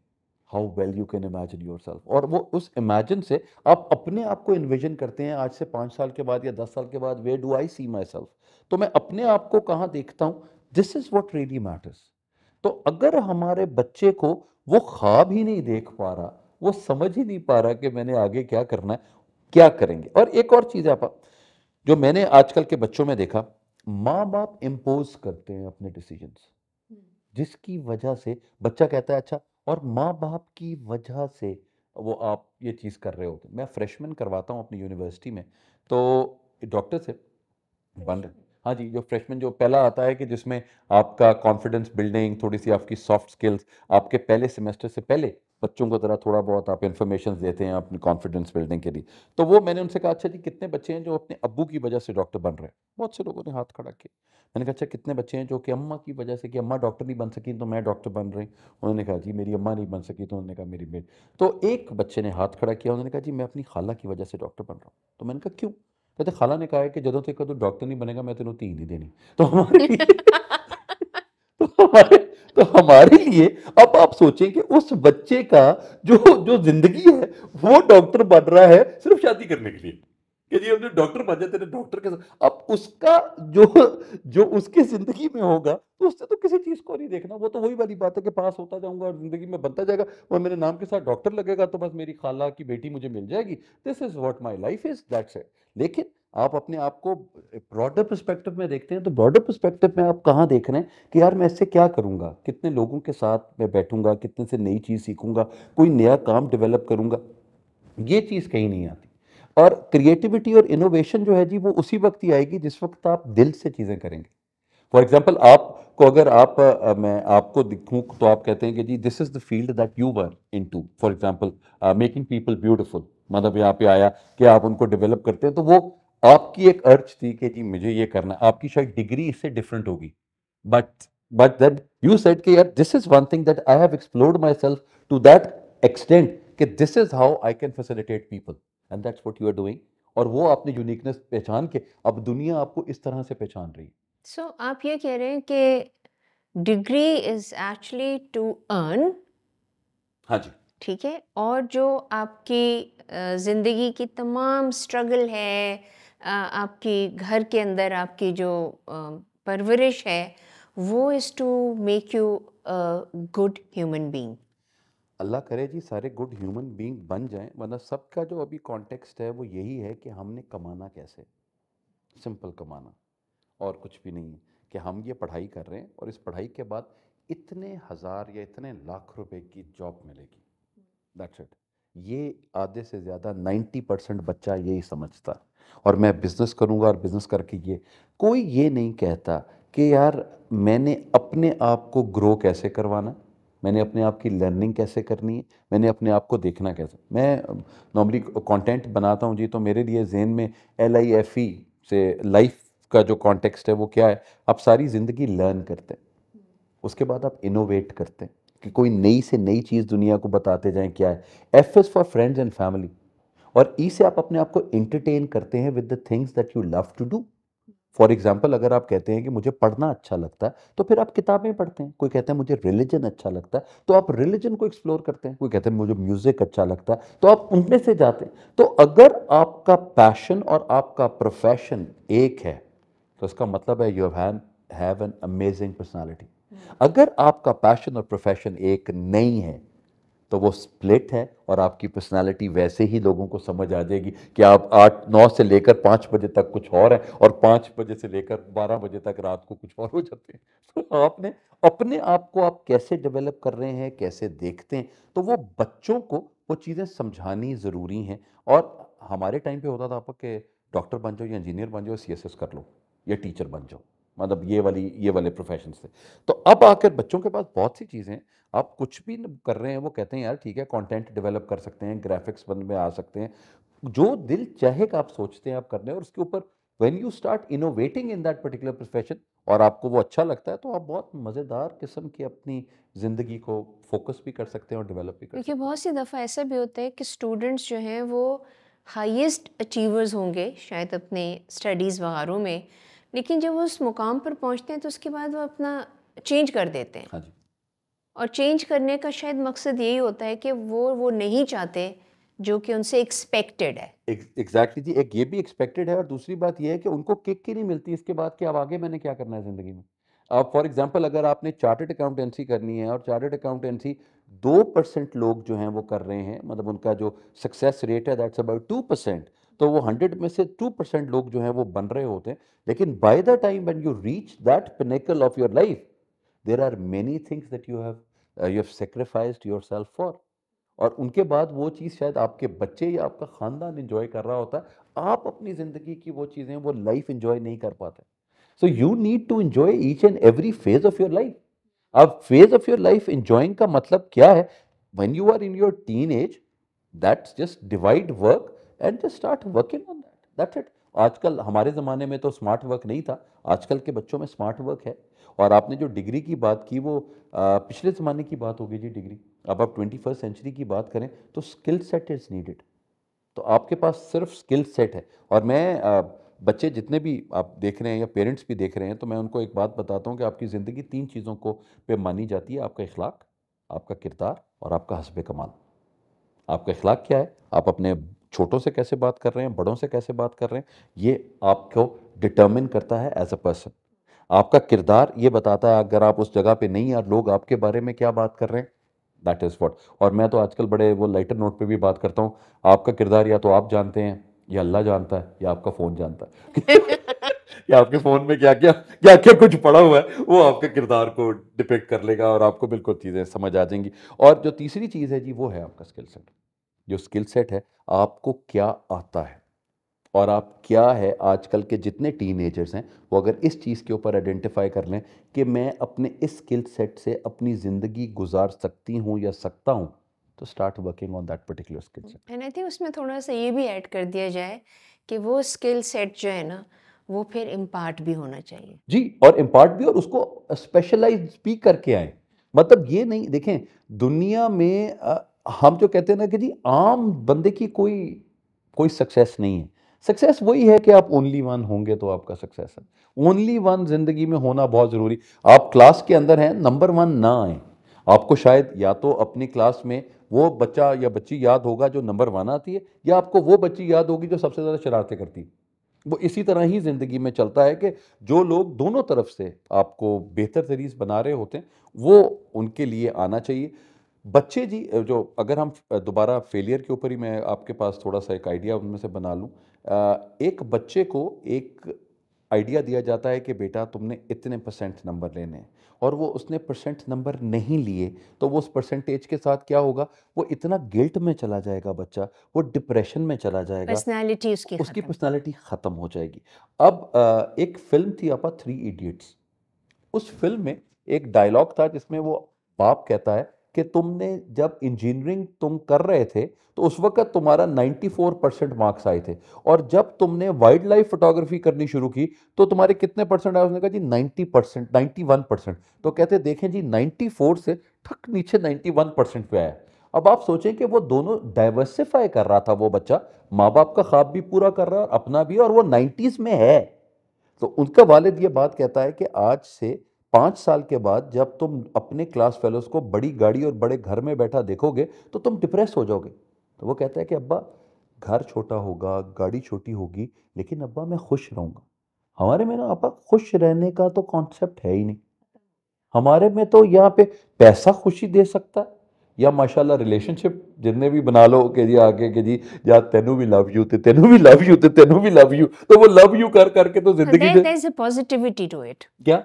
how well you can imagine yourself और वो उस इमेजिन से आप अपने आप को इन्विजन करते हैं आज से पाँच साल के बाद या दस साल के बाद वे do I C my self तो मैं अपने आप को कहाँ देखता हूँ this is what really matters तो अगर हमारे बच्चे को वो ख्वाब ही नहीं देख पा रहा वो समझ ही नहीं पा रहा कि मैंने आगे क्या करना है क्या करेंगे और एक और चीज़ है आप जो मैंने आजकल के बच्चों में देखा माँ बाप इम्पोज करते हैं अपने डिसीजन जिसकी वजह से बच्चा कहता है अच्छा और माँ बाप की वजह से वो आप ये चीज़ कर रहे हो मैं फ्रेशमैन करवाता हूँ अपनी यूनिवर्सिटी में तो डॉक्टर से बन रहे हाँ जी जो फ्रेशमैन जो पहला आता है कि जिसमें आपका कॉन्फिडेंस बिल्डिंग थोड़ी सी आपकी सॉफ्ट स्किल्स आपके पहले सेमेस्टर से पहले बच्चों को ज़रा थोड़ा बहुत आप इन्फॉर्मेशन देते हैं अपनी कॉन्फिडेंस बिल्डिंग के लिए तो वो मैंने उनसे कहा अच्छा जी कितने बच्चे हैं जो अपने अब्बू की वजह से डॉक्टर बन रहे हैं बहुत से लोगों ने हाथ खड़ा किया मैंने कहा अच्छा कितने बच्चे हैं जो कि अम्मा की वजह से कि अम्मा डॉक्टर नहीं बन सकी तो मैं डॉक्टर बन रही उन्होंने कहा जी मेरी अम्मा नहीं बन सकी तो उन्होंने कहा मेरी बेट तो एक बच्चे ने हाथ खड़ा किया उन्होंने कहा जी मैं अपनी खाला की वजह से डॉक्टर बन रहा हूँ तो मैंने कहा क्यों कहते खाला ने कहा है कि जदों तक तू डॉक्टर नहीं बनेगा मैं तेनों तीन नहीं देनी तो हमारी तो हमारे तो हमारे लिए अब आप सोचें कि उस बच्चे का जो जो जिंदगी है वो डॉक्टर बन रहा है सिर्फ शादी करने के लिए कि जी हमने डॉक्टर बन जाते डॉक्टर के साथ अब उसका जो जो उसकी जिंदगी में होगा तो उससे तो किसी चीज को नहीं देखना वो तो वही वाली बात है कि पास होता जाऊंगा और जिंदगी में बनता जाएगा और मेरे नाम के साथ डॉक्टर लगेगा तो बस मेरी खाला की बेटी मुझे मिल जाएगी this is what my life is that's it लेकिन आप अपने आप को ब्रॉडर परस्पेक्टिव में देखते हैं तो ब्रॉडर परस्पेक्टिव में आप कहाँ देख रहे हैं कि यार मैं इससे क्या करूँगा कितने लोगों के साथ मैं बैठूंगा कितने से नई चीज़ सीखूंगा कोई नया काम डेवलप करूँगा ये चीज़ कहीं नहीं आती और क्रिएटिविटी और इनोवेशन जो है जी वो उसी वक्त ही आएगी जिस वक्त आप दिल से चीज़ें करेंगे फॉर एग्जाम्पल आपको अगर आप आ, मैं आपको दिखूँ तो आप कहते हैं कि जी this is the field that you were into for example making people beautiful मतलब यहाँ पे आया कि आप उनको डेवलप करते हैं तो वो आपकी एक अर्ज थी कि जी मुझे ये करना आपकी शायद डिग्री इससे डिफरेंट होगी but but that you said कि यार this is one thing that I have explored myself to that extent कि this is how I can facilitate people and that's what you are doing और वो आपने uniqueness पहचान के अब दुनिया आपको इस तरह से पहचान रही सो so, आप ये कह रहे हैं कि degree is actually to earn हाँ जी ठीक है और जो आपकी ज़िंदगी की तमाम स्ट्रगल है आपकी घर के अंदर आपकी जो परवरिश है वो is to make you good human being अल्लाह करे जी सारे गुड ह्यूमन बींग बन जाए मतलब सबका जो अभी कॉन्टेक्स्ट है वो यही है कि हमने कमाना कैसे सिंपल कमाना और कुछ भी नहीं है कि हम ये पढ़ाई कर रहे हैं और इस पढ़ाई के बाद इतने हज़ार या इतने लाख रुपए की जॉब मिलेगी दैट्स इट ये आधे से ज़्यादा 90 परसेंट बच्चा यही समझता और मैं बिज़नेस करूँगा और बिज़नेस करके ये कोई ये नहीं कहता कि यार मैंने अपने आप को ग्रो कैसे करवाना मैंने अपने आप की लर्निंग कैसे करनी है मैंने अपने आप को देखना कैसे मैं नॉर्मली कंटेंट बनाता हूँ जी तो मेरे लिए जेन में एल आई एफ ई से लाइफ का जो कॉन्टेक्स्ट है वो क्या है आप सारी ज़िंदगी लर्न करते हैं उसके बाद आप इनोवेट करते हैं कि कोई नई से नई चीज़ दुनिया को बताते जाएं क्या है F is for friends and family और ई e से आप अपने आप को एंटरटेन करते हैं with the things that you love to do for example अगर आप कहते हैं कि मुझे पढ़ना अच्छा लगता है तो फिर आप किताबें पढ़ते हैं कोई कहता है मुझे रिलीजन अच्छा लगता है तो आप रिलीजन को एक्सप्लोर करते हैं कोई कहते हैं मुझे म्यूज़िक अच्छा लगता है तो आप उनमें से जाते हैं तो अगर आपका पैशन और आपका प्रोफेशन एक है तो इसका मतलब है you have have an amazing personality अगर आपका पैशन और प्रोफेशन एक नहीं है तो वो स्प्लिट है और आपकी पर्सनालिटी वैसे ही लोगों को समझ आ जाएगी कि आप आठ नौ से लेकर पाँच बजे तक कुछ और है और पाँच बजे से लेकर बारह बजे तक रात को कुछ और हो जाते हैं तो आपने अपने आप को आप कैसे डेवलप कर रहे हैं कैसे देखते हैं तो वो बच्चों को वो चीज़ें समझानी ज़रूरी हैं और हमारे टाइम पे होता था आपको कि डॉक्टर बन जाओ या इंजीनियर बन जाओ सी कर लो या टीचर बन जाओ मतलब ये वाली ये वाले प्रोफेशन से तो अब आकर बच्चों के पास बहुत सी चीज़ें आप कुछ भी कर रहे हैं वो कहते हैं यार ठीक है कंटेंट डेवलप कर सकते हैं ग्राफिक्स बन में आ सकते हैं जो दिल चाहे का आप सोचते हैं आप कर रहे हैं और उसके ऊपर when you start innovating in that particular profession और आपको वो अच्छा लगता है तो आप बहुत मज़ेदार किस्म की अपनी ज़िंदगी को फोकस भी कर सकते हैं और डेवलप भी कर सकते हैं बहुत सी दफ़ा ऐसा भी होता है कि स्टूडेंट्स जो हैं वो हाईएस्ट अचीवर्स होंगे शायद अपने स्टडीज़ वगैरह में लेकिन जब वो उस मुकाम पर पहुंचते हैं तो उसके बाद वो अपना चेंज कर देते हैं हाँ जी और चेंज करने का शायद मकसद यही होता है कि वो वो नहीं चाहते जो कि उनसे एक्सपेक्टेड है एग्जैक्टली exactly जी एक ये भी एक्सपेक्टेड है और दूसरी बात ये है कि उनको किक की नहीं मिलती इसके बाद कि अब आगे मैंने क्या करना है ज़िंदगी में अब फॉर एग्जाम्पल अगर आपने चार्टेड अकाउंटेंसी करनी है और चार्टेड अकाउंटेंसी दो परसेंट लोग जो हैं वो कर रहे हैं मतलब उनका जो सक्सेस रेट है दैट्स अबाउट टू परसेंट तो वो हंड्रेड में से टू परसेंट लोग जो हैं वो बन रहे होते हैं लेकिन by the time when you reach that pinnacle of your life there are many things that you have you have sacrifice yourself for और उनके बाद वो चीज़ शायद आपके बच्चे या आपका ख़ानदान इंजॉय कर रहा होता है आप अपनी ज़िंदगी की वो चीज़ें वो लाइफ इंजॉय नहीं कर पाते so you need to enjoy each and every phase of your life अब phase of your life enjoying का मतलब क्या है when you are in your teenage that's just divide work and just start working on that that's it आजकल हमारे ज़माने में तो स्मार्ट वर्क नहीं था आजकल के बच्चों में स्मार्ट वर्क है और आपने जो डिग्री की बात की वो आ, पिछले ज़माने की बात होगी जी डिग्री अब आप ट्वेंटी फर्स्ट सेंचुरी की बात करें तो स्किल सेट इज़ नीडेड तो आपके पास सिर्फ स्किल सेट है और मैं आ, बच्चे जितने भी आप देख रहे हैं या पेरेंट्स भी देख रहे हैं तो मैं उनको एक बात बताता हूँ कि आपकी ज़िंदगी तीन चीज़ों को पे मानी जाती है आपका इखलाक आपका किरदार और आपका हसब कमाल आपका इखलाक क्या है आप अपने छोटों से कैसे बात कर रहे हैं बड़ों से कैसे बात कर रहे हैं ये आपको डिटर्मिन करता है एज अ पर्सन आपका किरदार ये बताता है अगर आप उस जगह पे नहीं यार लोग आपके बारे में क्या बात कर रहे हैं दैट इज़ वॉट और मैं तो आजकल बड़े वो लाइटर नोट पे भी बात करता हूँ आपका किरदार या तो आप जानते हैं या अल्लाह जानता है या आपका फ़ोन जानता है या आपके फ़ोन में क्या क्या क्या क्या कुछ पड़ा हुआ है वो आपके किरदार को डिपेक्ट कर लेगा और आपको बिल्कुल चीज़ें समझ आ जाएंगी और जो तीसरी चीज़ है जी वो है आपका स्किल सेट जो स्किल सेट है आपको क्या आता है और आप क्या है आजकल के जितने टीनेजर्स हैं वो अगर इस चीज़ के ऊपर आइडेंटिफाई कर लें कि मैं अपने इस स्किल सेट से अपनी ज़िंदगी गुजार सकती हूँ या सकता हूँ तो start working on that particular skill set and I think उसमें थोड़ा सा ये भी ऐड कर दिया जाए कि वो स्किल सेट जो है ना वो फिर इम्पार्ट भी होना चाहिए जी और इम्पार्ट भी और उसको स्पेशलाइज भी करके आए मतलब ये नहीं देखें दुनिया में हम जो कहते हैं ना कि जी आम बंदे की कोई कोई सक्सेस नहीं है सक्सेस वही है कि आप ओनली वन होंगे तो आपका सक्सेस है ओनली वन जिंदगी में होना बहुत ज़रूरी आप क्लास के अंदर हैं नंबर वन ना आए आपको शायद या तो अपनी क्लास में वो बच्चा या बच्ची याद होगा जो नंबर वन आती है या आपको वो बच्ची याद होगी जो सबसे ज़्यादा शरारतें करती है वो इसी तरह ही ज़िंदगी में चलता है कि जो लोग दोनों तरफ से आपको बेहतर तरीज बना रहे होते हैं वो उनके लिए आना चाहिए बच्चे जी जो अगर हम दोबारा फेलियर के ऊपर ही मैं आपके पास थोड़ा सा एक आइडिया उनमें से बना लूँ एक बच्चे को एक आइडिया दिया जाता है कि बेटा तुमने इतने परसेंट नंबर लेने हैं और वो उसने परसेंट नंबर नहीं लिए तो वो उस परसेंटेज के साथ क्या होगा वो इतना गिल्ट में चला जाएगा बच्चा वो डिप्रेशन में चला जाएगा पर्सनालिटी उसकी उसकी पर्सनालिटी ख़त्म हो जाएगी अब एक फिल्म थी आपा थ्री इडियट्स उस फिल्म में एक डायलॉग था जिसमें वो बाप कहता है कि तुमने जब इंजीनियरिंग तुम कर रहे थे तो उस वक्त तुम्हारा 94 परसेंट मार्क्स आए थे और जब तुमने वाइल्ड लाइफ फोटोग्राफी करनी शुरू की तो तुम्हारे कितने परसेंट आए उसने कहा जी 90 परसेंट नाइन्टी परसेंट तो कहते देखें जी 94 से ठक नीचे 91 परसेंट पे आया अब आप सोचें कि वो दोनों डाइवर्सिफाई कर रहा था वो बच्चा माँ बाप का ख्वाब भी पूरा कर रहा है अपना भी और वो नाइन्टीज़ में है तो उनका वालिद ये बात कहता है कि आज से पांच साल के बाद जब तुम अपने क्लास फेलोज को बड़ी गाड़ी और बड़े घर में बैठा देखोगे तो तुम डिप्रेस हो जाओगे तो वो कहता है कि अब्बा घर छोटा होगा गाड़ी छोटी होगी लेकिन अब्बा मैं खुश रहूंगा हमारे में ना अब्बा खुश रहने का तो कॉन्सेप्ट है ही नहीं हमारे में तो यहाँ पे पैसा खुशी दे सकता है या माशाल्लाह रिलेशनशिप जितने भी बना लो के जी आगे के जी या तेनू भी लव यू तेनू भी लव यू तेनू भी लव यू तो वो लव यू कर करके तो जिंदगी पॉजिटिविटी टू इट क्या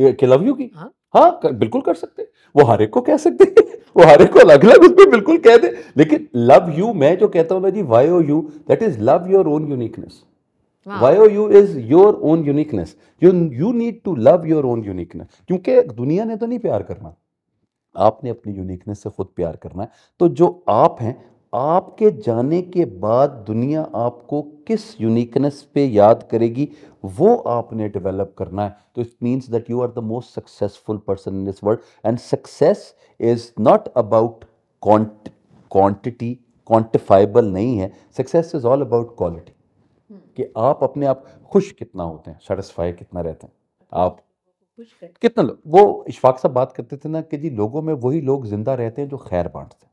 कि लव यू की हाँ, हाँ कर, बिल्कुल कर सकते वो हर एक को कह सकते वो हर एक को अलग अलग उसमें बिल्कुल कह दे लेकिन लव यू मैं जो कहता हूँ ना जी Y O U that is love your own uniqueness Y O U is your own uniqueness you you need to love your own uniqueness क्योंकि दुनिया ने तो नहीं प्यार करना आपने अपनी यूनिकनेस से खुद प्यार करना है तो जो आप हैं आपके जाने के बाद दुनिया आपको किस यूनिकनेस पे याद करेगी वो आपने डेवलप करना है तो it means that you are the most successful person in this world and success is not about quantity quantifiable नहीं है success is all about quality कि आप अपने आप खुश कितना होते हैं सेटिस्फाई कितना रहते हैं आप कितना लोग वो इशफाक साहब बात करते थे ना कि जी लोगों में वही लोग जिंदा रहते हैं जो खैर बांटते हैं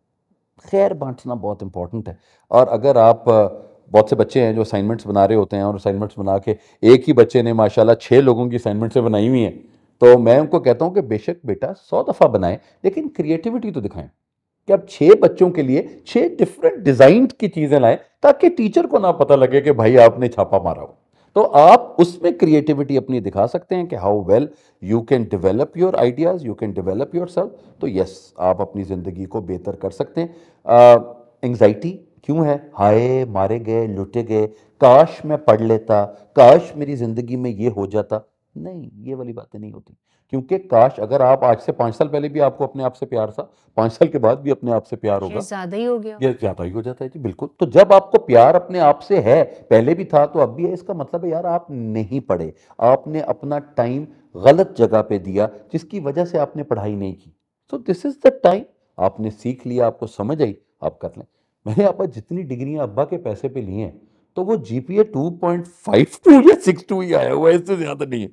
खैर बांटना बहुत इंपॉर्टेंट है और अगर आप बहुत से बच्चे हैं जो असाइनमेंट्स बना रहे होते हैं और असाइनमेंट्स बना के एक ही बच्चे ने माशाल्लाह छः लोगों की असाइनमेंट्स बनाई हुई हैं तो मैं उनको कहता हूँ कि बेशक बेटा सौ दफ़ा बनाएं लेकिन क्रिएटिविटी तो दिखाएं कि आप छः बच्चों के लिए छः डिफरेंट डिज़ाइन की चीज़ें लाएं ताकि टीचर को ना पता लगे कि भाई आपने छापा मारा हो तो आप उसमें क्रिएटिविटी अपनी दिखा सकते हैं कि how well you can develop your ideas you can develop yourself तो यस आप अपनी ज़िंदगी को बेहतर कर सकते हैं uh, क्यों है हाय मारे गए लुटे गए काश मैं पढ़ लेता काश मेरी ज़िंदगी में ये हो जाता नहीं ये वाली बातें नहीं होती क्योंकि काश अगर आप आज से पांच साल पहले भी आपको अपने आप से प्यार था पांच साल के बाद भी अपने आप से प्यार होगा ज्यादा ही हो गया ये ज्यादा ही हो जाता है जी बिल्कुल तो जब आपको प्यार अपने आप से है पहले भी था तो अब भी है इसका मतलब है यार आप नहीं पढ़े आपने अपना टाइम गलत जगह पे दिया जिसकी वजह से आपने पढ़ाई नहीं की तो दिस इज द टाइम आपने सीख लिया आपको समझ आई आप कर लें मैंने आप जितनी डिग्रियां अब्बा के पैसे पे लिए हैं तो वो जीपीए टू या सिक्स टू ही आया हुआ है इससे ज़्यादा नहीं है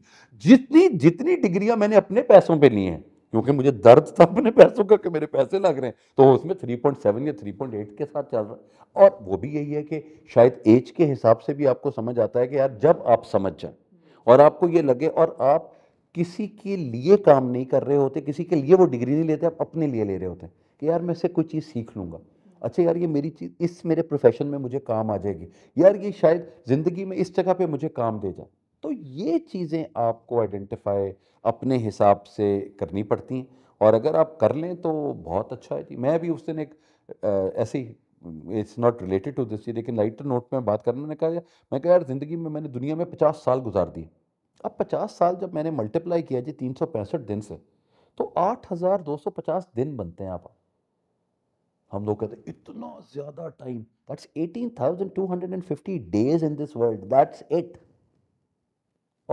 जितनी जितनी डिग्रियां मैंने अपने पैसों पे ली हैं क्योंकि मुझे दर्द था अपने पैसों का कि मेरे पैसे लग रहे हैं तो उसमें थ्री पॉइंट सेवन या थ्री पॉइंट एट के साथ चल रहा है और वो भी यही है कि शायद एज के हिसाब से भी आपको समझ आता है कि यार जब आप समझ जाए और आपको ये लगे और आप किसी के लिए काम नहीं कर रहे होते किसी के लिए वो डिग्री नहीं लेते आप अपने लिए ले रहे होते हैं कि यार मैं इससे कोई चीज़ सीख लूँगा अच्छा यार ये मेरी चीज़ इस मेरे प्रोफेशन में मुझे काम आ जाएगी यार ये शायद ज़िंदगी में इस जगह पे मुझे काम दे जाए तो ये चीज़ें आपको आइडेंटिफाई अपने हिसाब से करनी पड़ती हैं और अगर आप कर लें तो बहुत अच्छा है मैं भी उस दिन एक ऐसे ही it's not related to this लेकिन लाइटर नोट में बात करने मैंने कहा मैं कहा यार ज़िंदगी में मैंने दुनिया में पचास साल गुजार दिए अब पचास साल जब मैंने मल्टीप्लाई किया जी तीन दिन से तो आठ हज़ार दो सौ पचास दिन बनते हैं आप हम लोग कहते हैं इतना ज्यादा time that's 18,250 days in this world that's it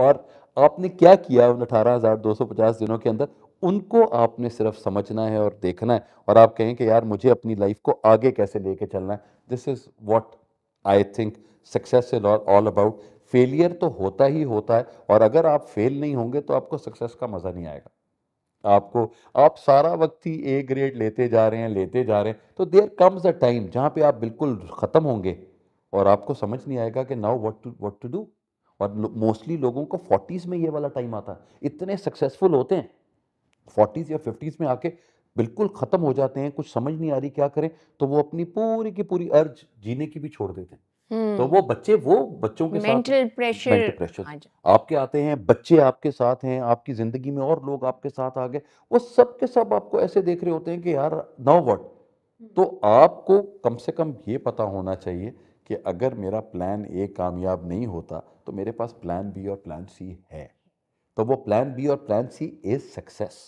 और आपने क्या किया उन 18,250 दिनों के अंदर उनको आपने सिर्फ समझना है और देखना है और आप कहें कि यार मुझे अपनी लाइफ को आगे कैसे लेके चलना है this is what I think success is all about failure तो होता ही होता है और अगर आप फेल नहीं होंगे तो आपको सक्सेस का मज़ा नहीं आएगा आपको आप सारा वक्त ही ए ग्रेड लेते जा रहे हैं लेते जा रहे हैं तो देयर कम्स अ टाइम जहाँ पे आप बिल्कुल ख़त्म होंगे और आपको समझ नहीं आएगा कि now what to what to do और मोस्टली लोगों को फोर्टीज़ में ये वाला टाइम आता है इतने सक्सेसफुल होते हैं फोर्टीज़ या फिफ्टीज़ में आके बिल्कुल ख़त्म हो जाते हैं कुछ समझ नहीं आ रही क्या करें तो वो अपनी पूरी की पूरी अर्ज जीने की भी छोड़ देते हैं तो वो बच्चे वो बच्चों के साथ प्रेशर प्रेशर आपके आते हैं बच्चे आपके साथ हैं आपकी ज़िंदगी में और लोग आपके साथ आ गए वो सब के सब आपको ऐसे देख रहे होते हैं कि यार नाउ व्हाट हम्म। तो आपको कम से कम ये पता होना चाहिए कि अगर मेरा प्लान ए कामयाब नहीं होता तो मेरे पास प्लान बी और प्लान सी है तो वो प्लान बी और प्लान सी इज़ सक्सेस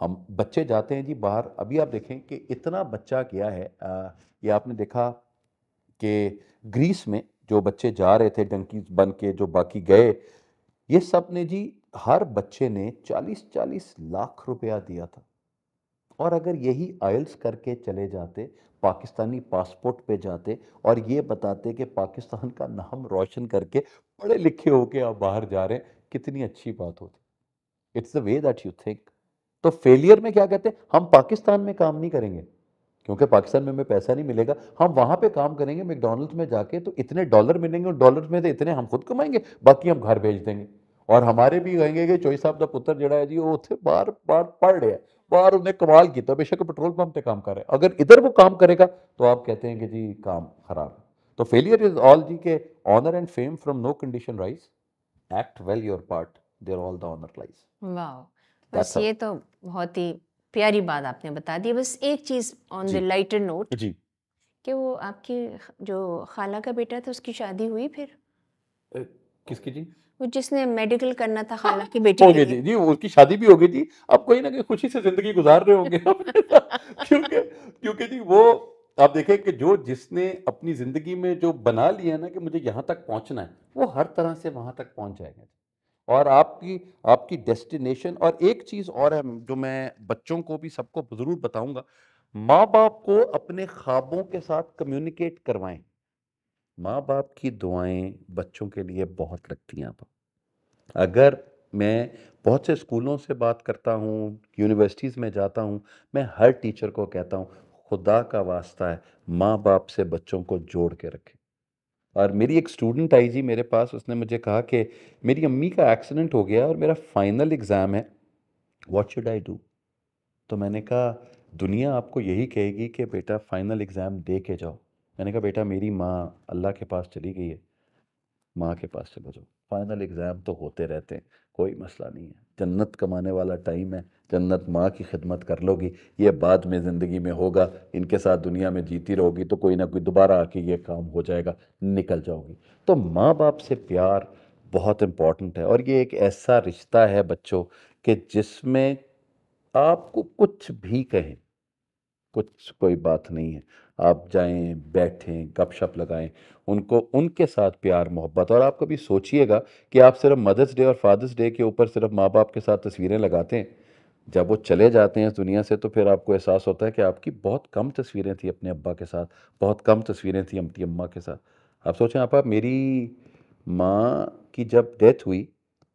हम बच्चे जाते हैं जी बाहर अभी आप देखें कि इतना बच्चा क्या है आ, ये आपने देखा कि ग्रीस में जो बच्चे जा रहे थे डंकी बन के जो बाकी गए ये सब ने जी हर बच्चे ने 40-40 लाख रुपया दिया था और अगर यही आयल्स करके चले जाते पाकिस्तानी पासपोर्ट पे जाते और ये बताते कि पाकिस्तान का नाम रोशन करके पढ़े लिखे होके आप बाहर जा रहे हैं कितनी अच्छी बात होती it's the way that you think तो फेलियर में क्या कहते हैं हम पाकिस्तान में काम नहीं करेंगे क्योंकि पाकिस्तान में हमें पैसा नहीं मिलेगा हम वहाँ पे काम करेंगे मैकडोनल्ड्स में जाके तो इतने डॉलर मिलेंगे और डॉलर में तो इतने हम खुद कमाएंगे बाकी हम घर भेज देंगे और हमारे भी कहेंगे कि चोई साहब का पुत्र जड़ा है जी वो उसे बार बार पढ़ रहा है बार उन्हें कमाल किया तो बेशक पेट्रोल पंप पर काम कर रहे हैं अगर इधर वो काम करेगा तो आप कहते हैं कि जी काम खराब है तो फेलियर इज ऑल जी के honour and fame from no condition rise act well your part there all the honour lies वाह बस ये तो बहुत ही प्यारी बात आपने बता दी बस एक चीज़ ऑन द लाइटर नोट जी कि वो आपके जो खाला का बेटा था उसकी शादी हुई फिर किसकी जी वो जिसने मेडिकल करना था खाला की बेटी हो गई जी जी उसकी शादी भी हो गई थी आप कोई ना कहीं खुशी से जिंदगी गुजार रहे होंगे क्योंकि क्योंकि जी वो आप देखें कि जो जिसने अपनी जिंदगी में जो बना लिया ना कि मुझे यहाँ तक पहुँचना है वो हर तरह से वहाँ तक पहुँच जाएगा और आपकी आपकी डेस्टिनेशन और एक चीज़ और है जो मैं बच्चों को भी सबको ज़रूर बताऊंगा माँ बाप को अपने ख्वाबों के साथ कम्युनिकेट करवाएं माँ बाप की दुआएं बच्चों के लिए बहुत लगती हैं आप अगर मैं बहुत से स्कूलों से बात करता हूँ यूनिवर्सिटीज़ में जाता हूँ मैं हर टीचर को कहता हूँ खुदा का वास्ता है माँ बाप से बच्चों को जोड़ के रखें और मेरी एक स्टूडेंट आई जी मेरे पास उसने मुझे कहा कि मेरी अम्मी का एक्सीडेंट हो गया और मेरा फाइनल एग्ज़ाम है वॉट शुड आई डू तो मैंने कहा दुनिया आपको यही कहेगी कि बेटा फ़ाइनल एग्ज़ाम दे के जाओ मैंने कहा बेटा मेरी माँ अल्लाह के पास चली गई है माँ के पास चले जाओ फाइनल एग्ज़ाम तो होते रहते हैं कोई मसला नहीं है जन्नत कमाने वाला टाइम है जन्नत माँ की खिदमत कर लोगी ये बाद में ज़िंदगी में होगा इनके साथ दुनिया में जीती रहोगी तो कोई ना कोई दोबारा आके ये काम हो जाएगा निकल जाओगी तो माँ बाप से प्यार बहुत इम्पॉर्टेंट है और ये एक ऐसा रिश्ता है बच्चों के जिसमें आपको कुछ भी कहें कुछ कोई बात नहीं है आप जाएं बैठें गपशप लगाएं उनको उनके साथ प्यार मोहब्बत और आप कभी सोचिएगा कि आप सिर्फ मदर्स डे और फादर्स डे के ऊपर सिर्फ माँ बाप के साथ तस्वीरें लगाते हैं जब वो चले जाते हैं इस दुनिया से तो फिर आपको एहसास होता है कि आपकी बहुत कम तस्वीरें थी अपने अब्बा के साथ बहुत कम तस्वीरें थी अपनी अम्मा के साथ आप सोचें आप, आप मेरी माँ की जब डेथ हुई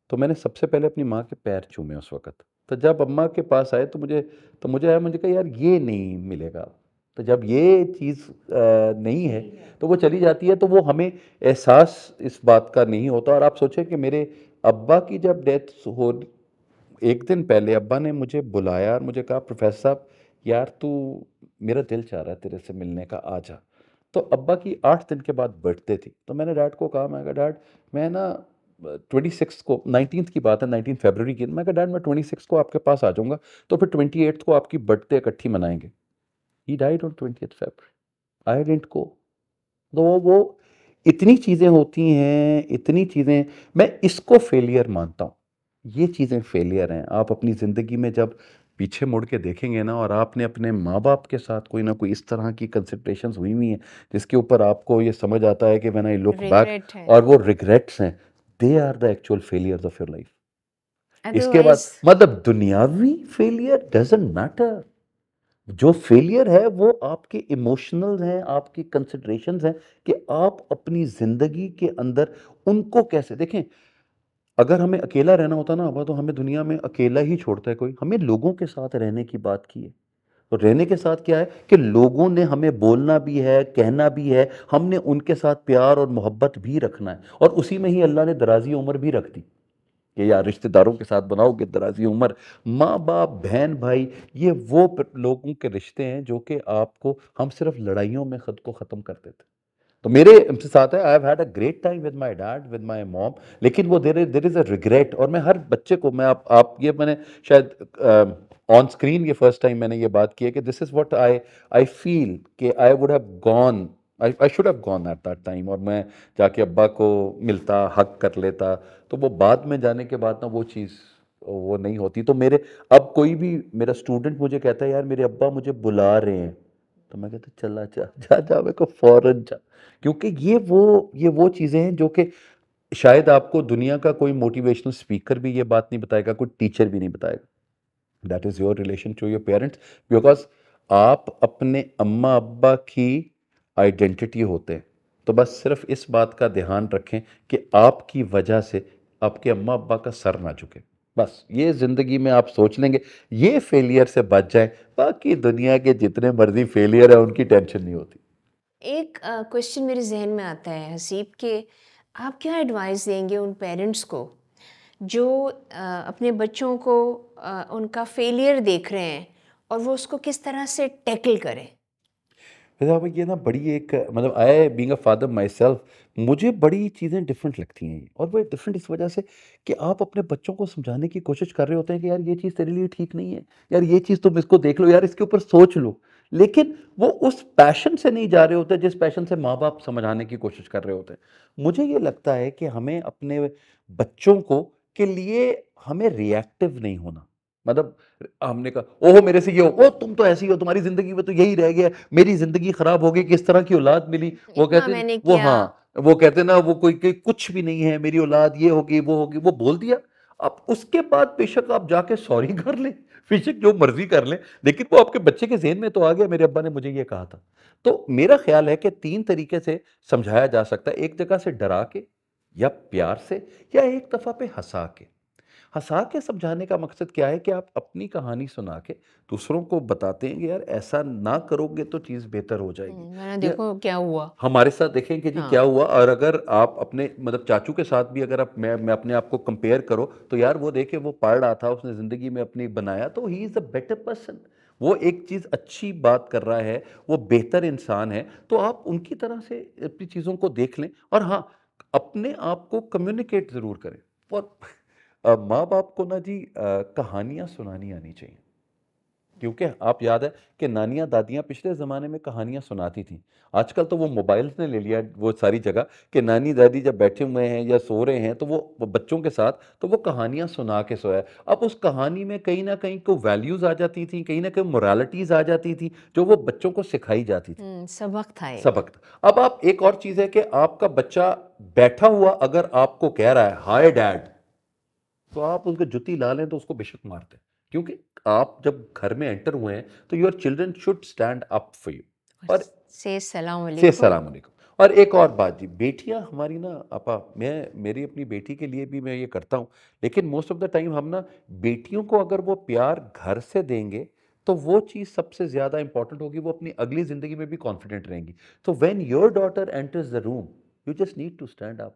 तो मैंने सबसे पहले अपनी माँ के पैर चूमे उस वक़्त तो जब अम्मा के पास आए तो मुझे तो मुझे आया मुझे कहा यार ये नहीं मिलेगा तो जब ये चीज़ नहीं है तो वो चली जाती है तो वो हमें एहसास इस बात का नहीं होता और आप सोचें कि मेरे अब्बा की जब डेथ हो एक दिन पहले अब्बा ने मुझे बुलाया और मुझे कहा प्रोफेसर साहब यार तू मेरा दिल चाह रहा है तेरे से मिलने का आ जा तो अब्बा की आठ दिन के बाद बर्थडे थी तो मैंने डैड को कहा मैं कहा डैड मैं ना ट्वेंटी सिक्स को नाइनटीन की बात है नाइनटीन फेबररी की मैं कहा डैड मैं ट्वेंटी सिक्स को आपके पास आ जाऊँगा तो फिर ट्वेंटी एट्थ को आपकी बर्थडे इकट्ठी मनाएंगे he died on twenty February I didn't को तो वो वो इतनी चीज़ें होती हैं इतनी चीज़ें मैं इसको फेलियर मानता हूँ ये चीज़ें फेलियर हैं आप अपनी ज़िंदगी में जब पीछे मुड़ के देखेंगे ना और आपने अपने माँ बाप के साथ कोई ना कोई इस तरह की कंसिड्रेशन हुई हुई हैं जिसके ऊपर आपको ये समझ आता है कि मैं आई लुक बैक और वो रिग्रेट्स हैं they are the actual failures of your life इसके बाद मतलब दुनियावी फेलियर डजेंट मैटर जो फेलियर है वो आपके इमोशनल हैं आपकी कंसिड्रेशन हैं कि आप अपनी ज़िंदगी के अंदर उनको कैसे देखें अगर हमें अकेला रहना होता ना अब तो हमें दुनिया में अकेला ही छोड़ता है कोई हमें लोगों के साथ रहने की बात की है और तो रहने के साथ क्या है कि लोगों ने हमें बोलना भी है कहना भी है हमने उनके साथ प्यार और मोहब्बत भी रखना है और उसी में ही अल्लाह ने दराजी उम्र भी रख दी कि या रिश्तेदारों के साथ बनाओगे दराजी उम्र माँ बाप बहन भाई ये वो लोगों के रिश्ते हैं जो कि आपको हम सिर्फ लड़ाइयों में खुद को ख़त्म कर देते तो मेरे साथ है I have had a great time with my dad with my mom लेकिन वो देर देर इज़ अ रिग्रेट और मैं हर बच्चे को मैं आप आप ये मैंने शायद ऑन स्क्रीन ये फर्स्ट टाइम मैंने ये बात की है कि this is what I I feel कि I would have gone I should have gone at that time और मैं जाके अब्बा को मिलता हक कर लेता तो वो बाद में जाने के बाद ना वो चीज़ वो नहीं होती तो मेरे अब कोई भी मेरा स्टूडेंट मुझे कहता है यार मेरे अब्बा मुझे बुला रहे हैं तो मैं कहता चला जा जा जा मेरे को फ़ौरन जा क्योंकि ये वो ये वो चीज़ें हैं जो कि शायद आपको दुनिया का कोई मोटिवेशनल स्पीकर भी ये बात नहीं बताएगा कोई टीचर भी नहीं बताएगा that is your relation to your parents because आप अपने अम्मा अब्बा की आइडेंटिटी होते हैं तो बस सिर्फ इस बात का ध्यान रखें कि आपकी वजह से आपके अम्मा अब्बा का सर ना झुके बस ये ज़िंदगी में आप सोच लेंगे ये फेलियर से बच जाएं बाकी दुनिया के जितने मर्जी फेलियर है उनकी टेंशन नहीं होती एक क्वेश्चन मेरे जहन में आता है हसीब के आप क्या एडवाइस देंगे उन पेरेंट्स को जो आ, अपने बच्चों को आ, उनका फेलियर देख रहे हैं और वो उसको किस तरह से टैकल करें फिर हमें ये ना बड़ी एक मतलब I being a father myself मुझे बड़ी चीज़ें डिफरेंट लगती हैं और वो डिफरेंट इस वजह से कि आप अपने बच्चों को समझाने की कोशिश कर रहे होते हैं कि यार ये चीज़ तेरे लिए ठीक नहीं है यार ये चीज़ तुम इसको देख लो यार इसके ऊपर सोच लो लेकिन वो उस पैशन से नहीं जा रहे होते जिस पैशन से माँ बाप समझाने की कोशिश कर रहे होते हैं मुझे ये लगता है कि हमें अपने बच्चों को के लिए हमें रिएक्टिव नहीं होना मतलब हमने कहा ओहो मेरे से ये हो ओ तुम तो ऐसी हो तुम्हारी जिंदगी में तो यही रह गया मेरी जिंदगी खराब हो गई किस तरह की औलाद मिली वो कहते वो हाँ वो कहते ना वो कोई, कोई कुछ भी नहीं है मेरी औलाद ये होगी वो होगी वो बोल दिया अब उसके बाद बेशक आप जाके सॉरी कर लें बेशक जो मर्जी कर लें लेकिन वो आपके बच्चे के जहन में तो आ गया मेरे अब्बा ने मुझे ये कहा था तो मेरा ख्याल है कि तीन तरीके से समझाया जा सकता है एक जगह से डरा के या प्यार से या एक दफ़ा पे हंसा के हंसा के समझाने का मकसद क्या है कि आप अपनी कहानी सुना के दूसरों को बताते हैं यार ऐसा ना करोगे तो चीज़ बेहतर हो जाएगी हम्म, देखो क्या हुआ हमारे साथ देखें कि जी हाँ। क्या हुआ और अगर आप अपने मतलब चाचू के साथ भी अगर आप मैं मैं अपने आप को कंपेयर करो तो यार वो देखे वो पढ़ रहा था उसने ज़िंदगी में अपनी बनाया तो he is a better person वो एक चीज़ अच्छी बात कर रहा है वो बेहतर इंसान है तो आप उनकी तरह से अपनी चीज़ों को देख लें और हाँ अपने आप को कम्युनिकेट ज़रूर करें और माँ बाप को ना जी कहानियाँ सुनानी आनी चाहिए क्योंकि आप याद है कि नानियाँ दादियाँ पिछले ज़माने में कहानियाँ सुनाती थी आजकल तो वो मोबाइल्स ने ले लिया वो सारी जगह कि नानी दादी जब बैठे हुए हैं या सो रहे हैं तो वो बच्चों के साथ तो वो कहानियाँ सुना के सोया अब उस कहानी में कहीं ना कहीं को वैल्यूज़ आ जाती थी कहीं ना कहीं मोरालिटीज़ आ जाती थी जो वो बच्चों को सिखाई जाती थी हम्म, सबक था सबक अब आप एक और चीज़ है कि आपका बच्चा बैठा हुआ अगर आपको कह रहा है हाय डैड तो आप उनका जुती ला लें तो उसको बेशक मार दें क्योंकि आप जब घर में एंटर हुए हैं तो your children should stand up for you और से सलाम से सलाम और एक और बात जी बेटियां हमारी ना आपा मैं मेरी अपनी बेटी के लिए भी मैं ये करता हूँ लेकिन मोस्ट ऑफ द टाइम हम ना बेटियों को अगर वो प्यार घर से देंगे तो वो चीज़ सबसे ज़्यादा इंपॉर्टेंट होगी वो अपनी अगली ज़िंदगी में भी कॉन्फिडेंट रहेंगी तो when your daughter enters the room you just need to stand up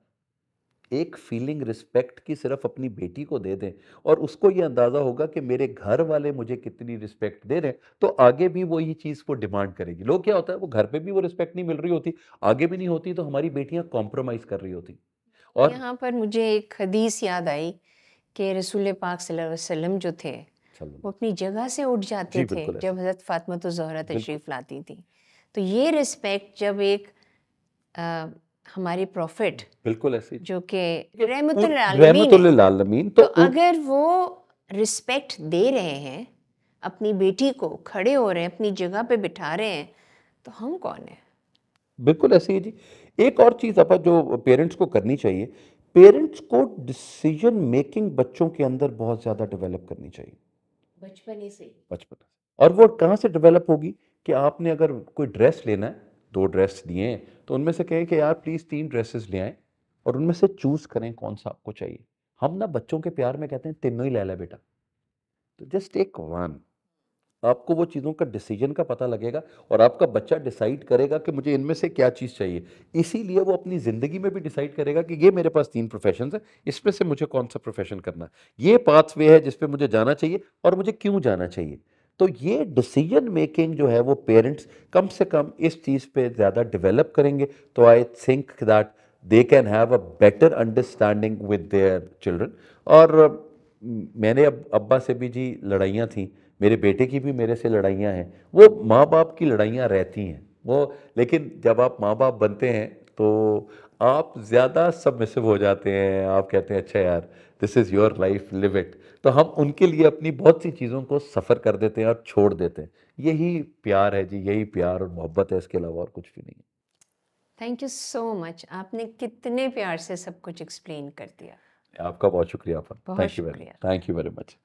एक फीलिंग रिस्पेक्ट की सिर्फ अपनी बेटी को दे दें और उसको ये अंदाज़ा होगा कि मेरे घर वाले मुझे कितनी रिस्पेक्ट दे रहे हैं तो आगे भी वो ये चीज़ को डिमांड करेगी लोग क्या होता है वो घर पे भी वो रिस्पेक्ट नहीं मिल रही होती आगे भी नहीं होती तो हमारी बेटियां कॉम्प्रोमाइज़ कर रही होती और यहाँ पर मुझे एक हदीस याद आई कि रसूल पाक वसल्लम जो थे वो अपनी जगह से उठ जाते थे जब हज़रत फातमा तो जहरा तशरीफ़ लाती थी तो ये रिस्पेक्ट जब एक हमारे प्रॉफिट बिल्कुल ऐसे जो कि रहमतुल्ल आलमीन तो, तो अगर वो रिस्पेक्ट दे रहे हैं अपनी बेटी को खड़े हो रहे हैं अपनी जगह पे बिठा रहे हैं तो हम कौन हैं बिल्कुल ऐसी ही जी एक और चीज़ आप जो पेरेंट्स को करनी चाहिए पेरेंट्स को डिसीजन मेकिंग बच्चों के अंदर बहुत ज़्यादा डेवलप करनी चाहिए बचपन से बचपन और वो कहाँ से डेवलप होगी कि आपने अगर कोई ड्रेस लेना है दो ड्रेस दिए तो उनमें से कहें कि यार प्लीज़ तीन ड्रेसेस ले आएँ और उनमें से चूज़ करें कौन सा आपको चाहिए हम ना बच्चों के प्यार में कहते हैं तीनों ही ले लें बेटा तो जस्ट टेक वन आपको वो चीज़ों का डिसीजन का पता लगेगा और आपका बच्चा डिसाइड करेगा कि मुझे इनमें से क्या चीज़ चाहिए इसीलिए वो अपनी ज़िंदगी में भी डिसाइड करेगा कि ये मेरे पास तीन प्रोफेशन है इसमें से मुझे कौन सा प्रोफेशन करना है ये पाथवे है जिसपे मुझे जाना चाहिए और मुझे क्यों जाना चाहिए तो ये डिसीजन मेकिंग जो है वो पेरेंट्स कम से कम इस चीज़ पे ज़्यादा डेवलप करेंगे तो I think that they can have a better understanding with their children और मैंने अब अब्बा से भी जी लड़ाइयाँ थी मेरे बेटे की भी मेरे से लड़ाइयाँ हैं वो माँ बाप की लड़ाइयाँ रहती हैं वो लेकिन जब आप माँ बाप बनते हैं तो आप ज़्यादा सबमिसिव हो जाते हैं आप कहते हैं अच्छा यार this is your life live it तो हम उनके लिए अपनी बहुत सी चीज़ों को सफ़र कर देते हैं और छोड़ देते हैं यही प्यार है जी यही प्यार और मोहब्बत है इसके अलावा और कुछ भी नहीं है थैंक यू सो मच आपने कितने प्यार से सब कुछ एक्सप्लेन कर दिया आपका बहुत शुक्रिया आपका thank you very thank you very much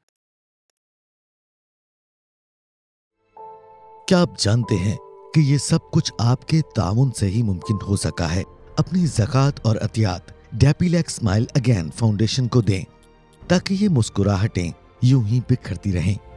क्या आप जानते हैं कि ये सब कुछ आपके ताउन से ही मुमकिन हो सका है अपनी जक़ात और अतियात डैपीलैक स्माइल अगेन फाउंडेशन को दें ताकि ये मुस्कुराहटें यूं ही बिखरती रहें